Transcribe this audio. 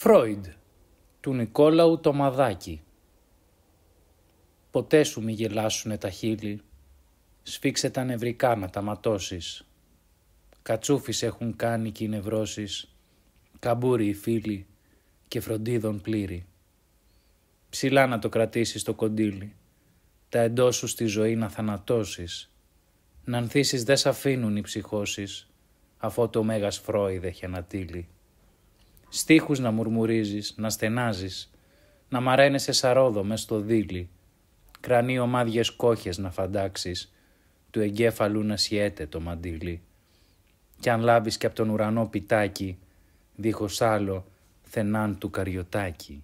Φρόιντ του Νικόλαου το μαδάκι Ποτέ σου μη γελάσουνε τα χείλη Σφίξε τα νευρικά να τα ματώσεις Κατσούφις έχουν κάνει και οι νευρώσεις Καμπούρι οι φίλοι και φροντίδων πλήρη Ψηλά να το κρατήσεις το κοντήλι Τα εντός σου στη ζωή να θανατώσεις Να ανθίσεις δεν σ' αφήνουν οι ψυχώσεις Αφού το Μέγας Φρόιντ έχει ανατύλει στίχους να μουρμουρίζεις, να στενάζεις, να μαραίνεσαι σαρόδο μες στο δίγλι, κρανί μάδιες κόχες να φαντάξεις, του εγκέφαλου να σιέται το μαντίλι. Κι αν λάβεις και από τον ουρανό πιτάκι, δίχως άλλο θενάν του καριωτάκι.